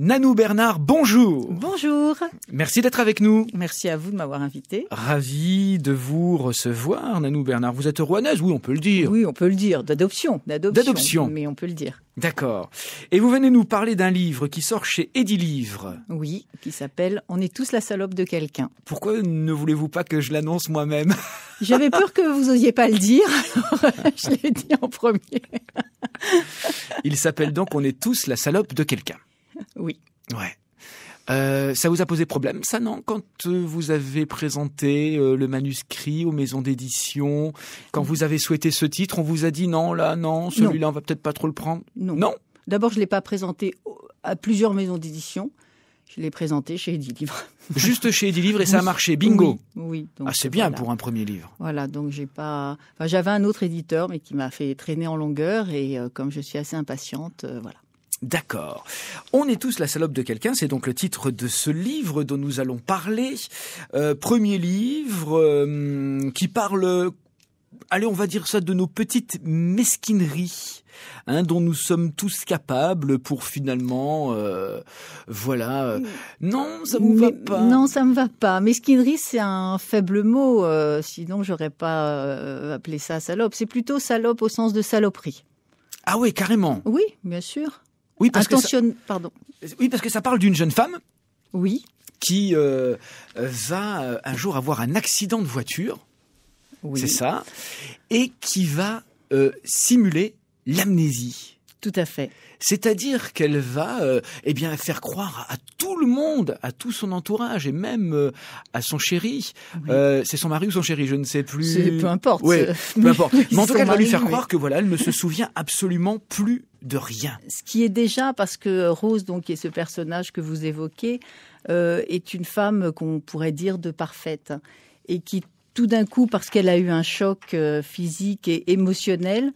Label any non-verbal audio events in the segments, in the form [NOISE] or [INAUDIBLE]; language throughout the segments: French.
Nanou Bernard, bonjour. Bonjour. Merci d'être avec nous. Merci à vous de m'avoir invité. Ravi de vous recevoir, Nanou Bernard. Vous êtes rouennaise, oui, on peut le dire. Oui, on peut le dire. D'adoption, d'adoption. Mais on peut le dire. D'accord. Et vous venez nous parler d'un livre qui sort chez Eddy Livre. Oui, qui s'appelle On est tous la salope de quelqu'un. Pourquoi ne voulez-vous pas que je l'annonce moi-même J'avais peur que vous n'osiez pas le dire. [LAUGHS] je l'ai dit en premier. Il s'appelle donc On est tous la salope de quelqu'un. Oui. Ouais. Euh, ça vous a posé problème, ça non Quand euh, vous avez présenté euh, le manuscrit aux maisons d'édition, quand vous avez souhaité ce titre, on vous a dit non, là, non, celui-là, on va peut-être pas trop le prendre Non. non D'abord, je l'ai pas présenté à plusieurs maisons d'édition. Je l'ai présenté chez Edilivre [LAUGHS] Juste chez Edilivre Livre et ça a marché, bingo. Oui, ah, c'est bien pour un premier livre. Voilà, donc j'ai pas. Enfin, j'avais un autre éditeur, mais qui m'a fait traîner en longueur et comme je suis assez impatiente, voilà. D'accord. On est tous la salope de quelqu'un, c'est donc le titre de ce livre dont nous allons parler. Euh, premier livre euh, qui parle, allez on va dire ça, de nos petites mesquineries. Hein, dont nous sommes tous capables pour finalement, euh, voilà, mm. non, ça me va pas. Non, ça me va pas. Mesquinerie, c'est un faible mot, sinon j'aurais pas appelé ça salope. C'est plutôt salope au sens de saloperie. Ah oui, carrément. Oui, bien sûr. Oui, parce que ça... pardon. Oui, parce que ça parle d'une jeune femme. Oui. Qui euh, va euh, un jour avoir un accident de voiture. C'est ça. Et qui va euh, simuler l'amnésie. Tout à fait. C'est-à-dire qu'elle va euh, eh bien faire croire à tout le monde, à tout son entourage et même euh, à son chéri. Euh, c'est son mari ou son chéri, je ne sais plus. Peu importe. peu [LAUGHS] importe. Mais, en tout cas, elle va lui faire croire que voilà, elle ne se souvient absolument plus de rien. Ce qui est déjà parce que Rose, donc, qui est ce personnage que vous évoquez, est une femme qu'on pourrait dire de parfaite et qui tout d'un coup, parce qu'elle a eu un choc physique et émotionnel,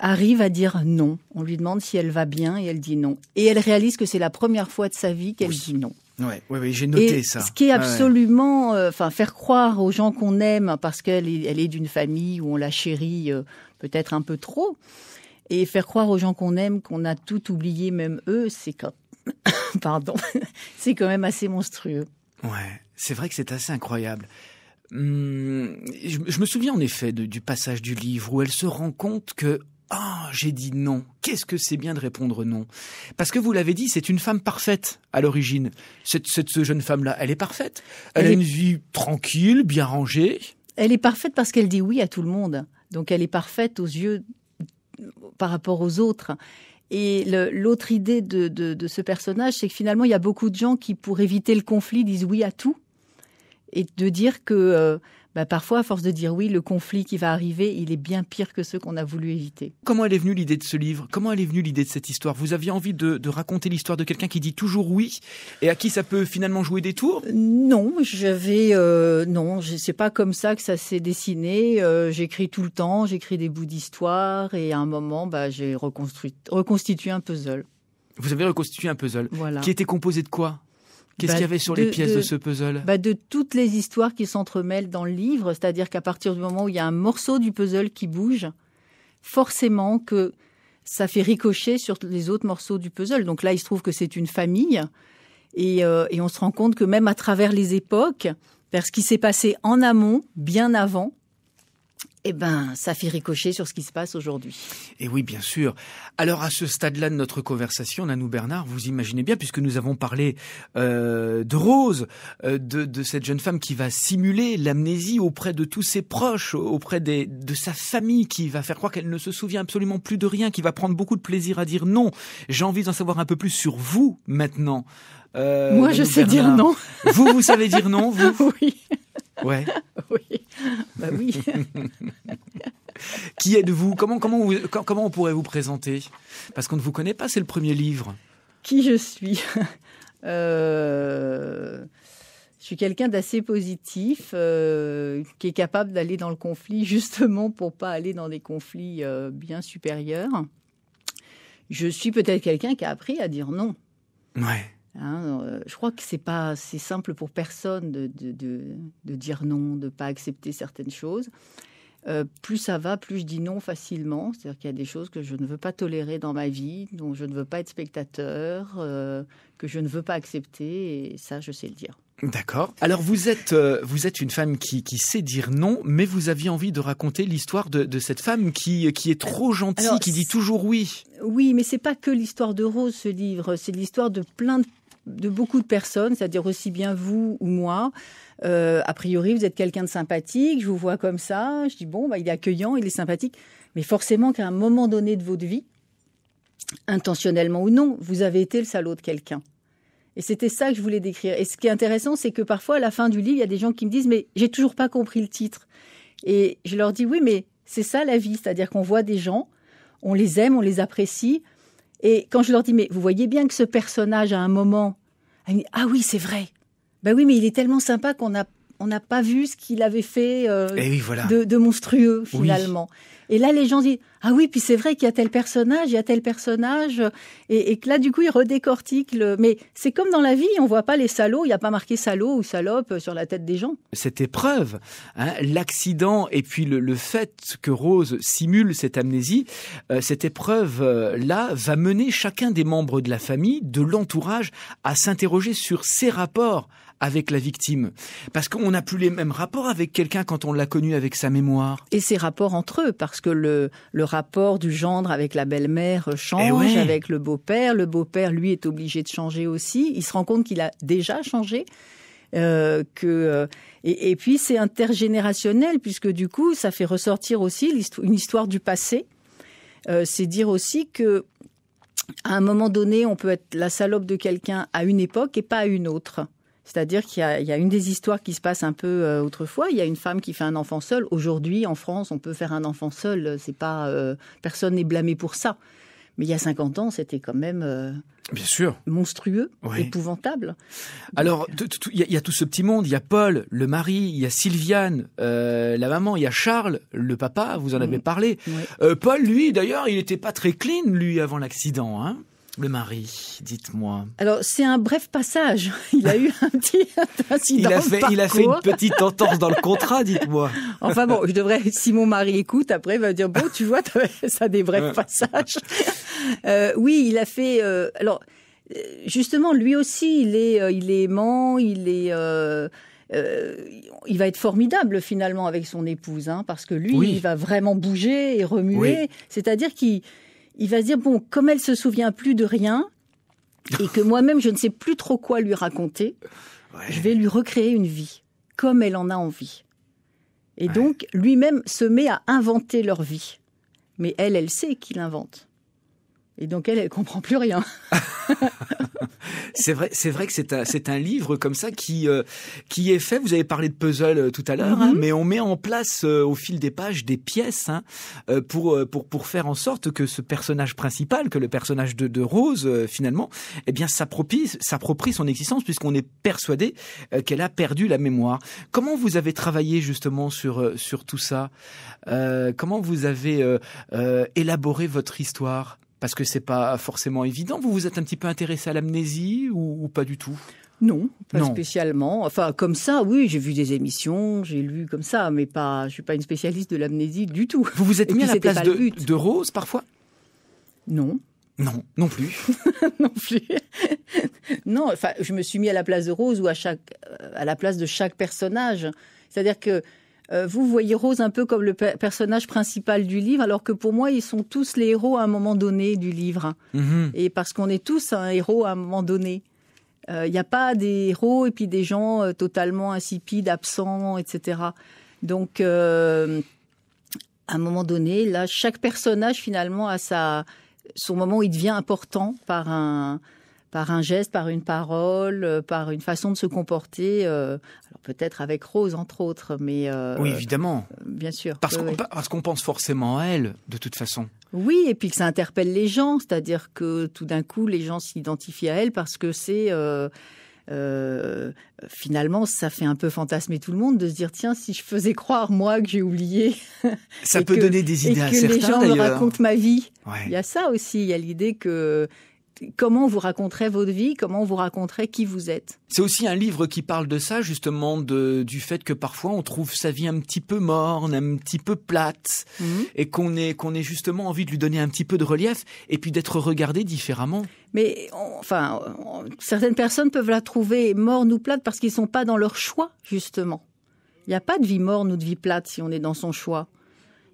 arrive à dire non. On lui demande si elle va bien et elle dit non. Et elle réalise que c'est la première fois de sa vie qu'elle dit non. Oui, ouais, j'ai noté ça. Ce qui est absolument, euh, enfin, faire croire aux gens qu'on aime parce qu'elle est, elle est d'une famille où on la chérit euh, peut-être un peu trop, et faire croire aux gens qu'on aime qu'on a tout oublié, même eux, c'est quand, [COUGHS] pardon, [LAUGHS] c'est quand même assez monstrueux. Ouais, c'est vrai que c'est assez incroyable. Hum, je, me souviens en effet du passage du livre où elle se rend compte que ah, j'ai dit non. Qu'est-ce que c'est bien de répondre non Parce que vous l'avez dit, c'est une femme parfaite à l'origine. Cette, cette jeune femme-là, elle est parfaite. Elle, a une vie tranquille, bien rangée. Elle est parfaite parce qu'elle dit oui à tout le monde. Donc elle est parfaite aux yeux par rapport aux autres. Et l'autre idée de, de, ce personnage, c'est que finalement, il y a beaucoup de gens qui, pour éviter le conflit, disent oui à tout. Et de dire que... Euh, bah, parfois, à force de dire oui, le conflit qui va arriver, il est bien pire que ceux qu'on a voulu éviter. Comment elle est venue l'idée de ce livre Comment elle est venue l'idée de cette histoire Vous aviez envie de, raconter l'histoire de quelqu'un qui dit toujours oui et à qui ça peut finalement jouer des tours euh, Non, j'avais euh, non, c'est pas comme ça que ça s'est dessiné. Euh, j'écris tout le temps, j'écris des bouts d'histoire et à un moment, bah, j'ai reconstitué un puzzle. Vous avez reconstitué un puzzle qui était composé de quoi Qu'est-ce bah, qu'il y avait sur les pièces de, ce puzzle bah De toutes les histoires qui s'entremêlent dans le livre, c'est-à-dire qu'à partir du moment où il y a un morceau du puzzle qui bouge, forcément que ça fait ricocher sur les autres morceaux du puzzle. Donc là, il se trouve que c'est une famille, et, euh, et on se rend compte que même à travers les époques, vers ce qui s'est passé en amont, bien avant, eh ben, ça fait ricocher sur ce qui se passe aujourd'hui. Et eh oui, bien sûr. Alors, à ce stade-là de notre conversation, Nanou Bernard, vous imaginez bien, puisque nous avons parlé euh, de Rose, euh, de, de, cette jeune femme qui va simuler l'amnésie auprès de tous ses proches, auprès des, de sa famille, qui va faire croire qu'elle ne se souvient absolument plus de rien, qui va prendre beaucoup de plaisir à dire non. J'ai envie d'en savoir un peu plus sur vous maintenant. Euh, Moi, je sais dire non. Vous, vous savez dire non, vous [LAUGHS] Oui. Ouais. [LAUGHS] oui. Bah oui. [LAUGHS] Qui êtes-vous comment, comment, comment on pourrait vous présenter Parce qu'on ne vous connaît pas, c'est le premier livre. Qui je suis [LAUGHS] euh, Je suis quelqu'un d'assez positif, euh, qui est capable d'aller dans le conflit justement pour pas aller dans des conflits euh, bien supérieurs. Je suis peut-être quelqu'un qui a appris à dire non. Ouais. Hein, euh, je crois que c'est pas c'est simple pour personne de, de, de, dire non, de pas accepter certaines choses. Euh, plus ça va, plus je dis non facilement. C'est-à-dire qu'il y a des choses que je ne veux pas tolérer dans ma vie, dont je ne veux pas être spectateur, euh, que je ne veux pas accepter, et ça, je sais le dire. D'accord. Alors vous êtes vous êtes une femme qui, qui sait dire non, mais vous aviez envie de raconter l'histoire de, cette femme qui qui est trop gentille, qui dit toujours oui. Oui, mais c'est pas que l'histoire de Rose ce livre, c'est l'histoire de plein de de beaucoup de personnes, c'est-à-dire aussi bien vous ou moi. Euh, a priori, vous êtes quelqu'un de sympathique, je vous vois comme ça, je dis bon, bah, il est accueillant, il est sympathique. Mais forcément qu'à un moment donné de votre vie, intentionnellement ou non, vous avez été le salaud de quelqu'un. Et c'était ça que je voulais décrire. Et ce qui est intéressant, c'est que parfois, à la fin du livre, il y a des gens qui me disent Mais j'ai toujours pas compris le titre. Et je leur dis Oui, mais c'est ça la vie. C'est-à-dire qu'on voit des gens, on les aime, on les apprécie. Et quand je leur dis Mais vous voyez bien que ce personnage, à un moment, ah oui, c'est vrai. Ben oui, mais il est tellement sympa qu'on a on n'a pas vu ce qu'il avait fait euh, eh de, monstrueux finalement. Et là, les gens disent ah oui, puis c'est vrai qu'il y a tel personnage, il y a tel personnage, et, et que là du coup il redécortique. Mais c'est comme dans la vie, on voit pas les salauds, il n'y a pas marqué salaud ou salope sur la tête des gens. Cette épreuve, hein, l'accident et puis le, fait que Rose simule cette amnésie, euh, cette épreuve euh, là va mener chacun des membres de la famille, de l'entourage, à s'interroger sur ses rapports avec la victime. Parce qu'on n'a plus les mêmes rapports avec quelqu'un quand on l'a connu avec sa mémoire. Et ces rapports entre eux, parce que le, rapport du gendre avec la belle-mère eh change, avec le beau-père. Le beau-père, lui, est obligé de changer aussi. Il se rend compte qu'il a déjà changé. Euh, que euh, et, puis c'est intergénérationnel puisque du coup ça fait ressortir aussi une histoire du passé. Euh, c'est dire aussi que à un moment donné on peut être la salope de quelqu'un à une époque et pas à une autre. C'est-à-dire qu'il y, a une des histoires qui se passe un peu euh, autrefois. Il y a une femme qui fait un enfant seul. Aujourd'hui, en France, on peut faire un enfant seul. C'est pas euh, personne n'est blâmé pour ça. Mais il y a 50 ans, c'était quand même euh, Bien sûr. monstrueux, épouvantable. Alors, il y, a tout ce petit monde. Il y a Paul, le mari, il y a Sylviane, la maman, il y a Charles, le papa, vous en avez mm. parlé. Paul, lui, d'ailleurs, il n'était pas très clean, lui, avant l'accident. Hein le mari Dites-moi. Alors, c'est un bref passage. [LAUGHS] Il a eu un petit [LAUGHS] incident. Il a, fait, une petite entorse dans le contrat, dites-moi. [LAUGHS] Enfin bon, je devrais, si mon mari écoute, après, il va dire, bon, tu vois, ça des brefs passages. Euh, oui, il a fait... Euh, alors, euh, justement, lui aussi, il est, il est aimant, il est... il va être formidable finalement avec son épouse, hein, parce que lui, il va vraiment bouger et remuer. C'est-à-dire qu'il il va se dire, bon, comme elle se souvient plus de rien, et que moi-même, je ne sais plus trop quoi lui raconter, je vais lui recréer une vie, comme elle en a envie. Et donc, lui-même se met à inventer leur vie. Mais elle, elle sait qu'il invente et donc elle, elle comprend plus rien. [LAUGHS] c'est vrai, c'est vrai que c'est un, c'est un livre comme ça qui euh, qui est fait. Vous avez parlé de puzzle euh, tout à l'heure, hein, mhm. mais on met en place euh, au fil des pages des pièces hein, pour pour pour faire en sorte que ce personnage principal, que le personnage de, de Rose finalement, eh bien s'approprie s'approprie son existence puisqu'on est persuadé qu'elle a perdu la mémoire. Comment vous avez travaillé justement sur sur tout ça Comment vous avez élaboré votre histoire parce que c'est pas forcément évident. Vous vous êtes un petit peu intéressé à l'amnésie ou, pas du tout non, pas spécialement. Enfin, comme ça, oui, j'ai vu des émissions, j'ai lu comme ça, mais pas. Je suis pas une spécialiste de l'amnésie du tout. Vous vous êtes mis à la place de, de Rose parfois Non. Non, non plus. [LAUGHS] non plus. non, enfin, je me suis mis à la place de Rose ou à chaque, euh, à la place de chaque personnage. C'est-à-dire que euh, vous voyez Rose un peu comme le personnage principal du livre, alors que pour moi, ils sont tous les héros à un moment donné du livre. Mhm. Et parce qu'on est tous un héros à un moment donné. Il euh, n'y a pas des héros et puis des gens euh, totalement insipides, absents, etc. Donc, à un moment donné, là, chaque personnage finalement a sa, son moment où il devient important par un, par un geste, par une parole, euh, par une façon de se comporter. Euh, alors peut-être avec Rose entre autres, mais euh, oui évidemment, bien sûr. Parce qu'on pense forcément à elle de toute façon. Oui, et puis que ça interpelle les gens, c'est-à-dire que tout d'un coup les gens s'identifient à elle parce que c'est finalement, ça fait un peu fantasmer tout le monde de se dire tiens, si je faisais croire moi que j'ai oublié, ça [LAUGHS] peut donner des idées à et que les gens me racontent ma vie. Il y a ça aussi, il y a l'idée que comment vous raconterez votre vie, comment vous raconterez qui vous êtes. C'est aussi un livre qui parle de ça, justement, du fait que parfois on trouve sa vie un petit peu morne, un petit peu plate, mhm. et qu'on ait, qu'on ait justement envie de lui donner un petit peu de relief, et puis d'être regardé différemment. Mais enfin, certaines personnes peuvent la trouver morne ou plate parce qu'ils ne sont pas dans leur choix, justement. Il n'y a pas de vie morne ou de vie plate si on est dans son choix.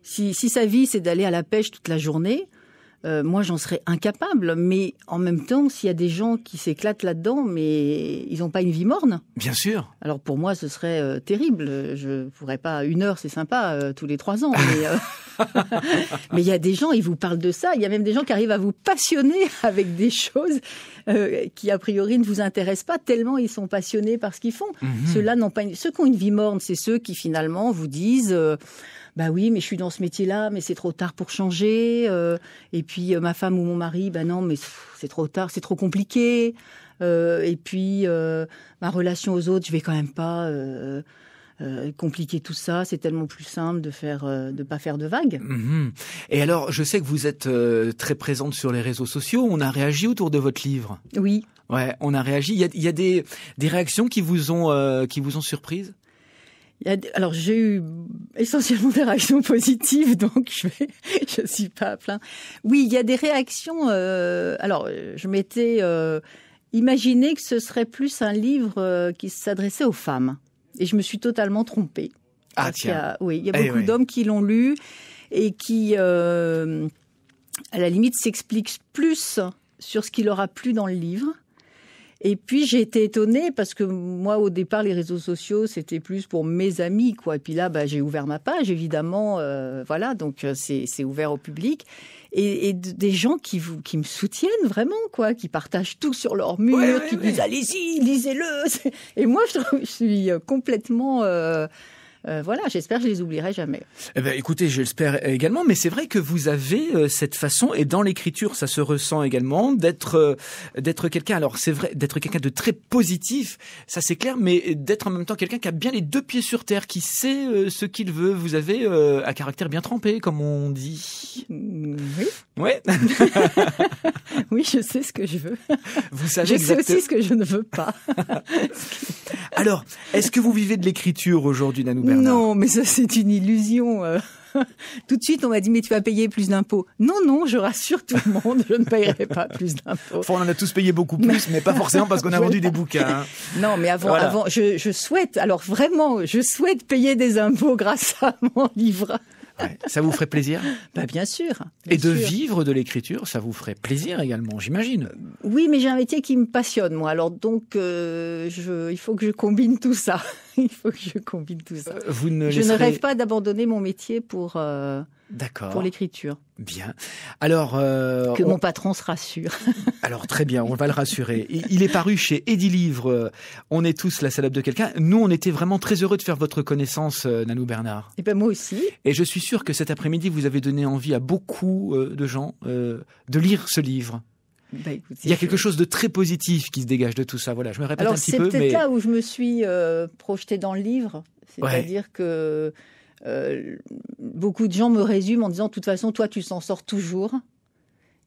si sa vie, c'est d'aller à la pêche toute la journée, euh, moi, j'en serais incapable. Mais en même temps, s'il y a des gens qui s'éclatent là-dedans, mais ils n'ont pas une vie morne. Bien sûr. Alors pour moi, ce serait euh, terrible. Je pourrais pas. Une heure, c'est sympa euh, tous les trois ans. [LAUGHS] [LAUGHS] Mais il y a des gens, ils vous parlent de ça. Il y a même des gens qui arrivent à vous passionner avec des choses qui a priori ne vous intéressent pas tellement ils sont passionnés par ce qu'ils font. Mhm. Ceux-là n'ont pas. Ceux qui ont une vie morne, c'est ceux qui finalement vous disent bah oui, mais je suis dans ce métier-là, mais c'est trop tard pour changer. Euh, et puis euh, ma femme ou mon mari, bah non, mais c'est trop tard, c'est trop compliqué. Euh, et puis ma relation aux autres, je vais quand même pas. compliquer tout ça. C'est tellement plus simple de faire, de pas faire de vagues. Mhm. Et alors, je sais que vous êtes très présente sur les réseaux sociaux. On a réagi autour de votre livre. Oui. Ouais, on a réagi. Il y a, il y a des, des réactions qui vous ont, qui vous ont surprise alors j'ai eu essentiellement des réactions positives, [LAUGHS] donc je vais, je suis pas plein. Oui, il y a des réactions. Euh, alors je m'étais euh, imaginé que ce serait plus un livre euh, qui s'adressait aux femmes, et je me suis totalement trompée. Ah tiens. oui, il y a eh beaucoup d'hommes qui l'ont lu et qui, euh, à la limite, s'expliquent plus sur ce qu'il leur a plu dans le livre et puis j'ai été étonnée parce que moi au départ les réseaux sociaux c'était plus pour mes amis quoi. Et puis là bah, j'ai ouvert ma page évidemment euh, voilà donc euh, c'est ouvert au public et, et, des gens qui vous qui me soutiennent vraiment quoi, qui partagent tout sur leur mur, qui disent allez-y lisez-le. [LAUGHS] Et moi je, suis euh, complètement euh, voilà, j'espère que je les oublierai jamais. Eh ben, écoutez, j'espère également, mais c'est vrai que vous avez euh, cette façon, et dans l'écriture, ça se ressent également, d'être euh, d'être quelqu'un, alors c'est vrai, d'être quelqu'un de très positif, ça c'est clair, mais d'être en même temps quelqu'un qui a bien les deux pieds sur terre, qui sait ce qu'il veut. Vous avez un caractère bien trempé, comme on dit. Mm, oui. Ouais. [LAUGHS] oui, je sais ce que je veux. Vous savez je sais aussi ce que je ne veux pas. [LAUGHS] alors, est-ce que vous vivez de l'écriture aujourd'hui, Nanoubert non, mais ça c'est une illusion. Euh. [LAUGHS] tout de suite, on m'a dit, mais tu vas payer plus d'impôts. Non, non, je rassure tout le monde, je ne payerai pas plus d'impôts. on en a tous payé beaucoup plus, mais pas forcément parce qu'on a [LAUGHS] vendu des bouquins. Hein. [LAUGHS] Non, mais avant, avant je, je, souhaite, alors vraiment, je souhaite payer des impôts grâce à mon livre. Ça vous ferait plaisir bah, Bien sûr. et de vivre de l'écriture, ça vous ferait plaisir également, j'imagine. Euh, oui, mais j'ai un métier qui me passionne, moi. Alors donc, euh, je, il faut que je combine tout ça. [LAUGHS] il faut que je combine tout ça. Euh, vous ne je ne rêve pas d'abandonner mon métier pour... D'accord. Pour l'écriture. Bien. Alors euh, que mon patron se rassure. [LAUGHS] Alors très bien, on va le rassurer. Il est paru chez Eddy Livre. On est tous la salope de quelqu'un. Nous, on était vraiment très heureux de faire votre connaissance, euh, Nanou Bernard. Et eh bien moi aussi. Et je suis sûr que cet après-midi, vous avez donné envie à beaucoup euh, de gens de lire ce livre. Ben, il y a quelque chose de très positif qui se dégage de tout ça. Voilà, je me répète un petit peu. C'est peut-être là où je me suis projeté projetée dans le livre, c'est-à-dire que beaucoup de gens me résument en disant, de toute façon, toi, tu s'en sors toujours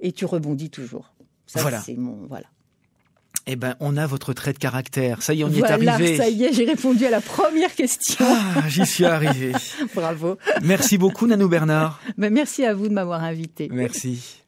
et tu rebondis toujours. Ça, voilà. c'est mon... Voilà. Eh ben, on a votre trait de caractère. Ça y est, on y est arrivé. Ça y est, j'ai répondu à la première question. Ah, j'y suis arrivé. [LAUGHS] Bravo. Merci beaucoup, Nanou Bernard. Ben, merci à vous de m'avoir invité. Merci.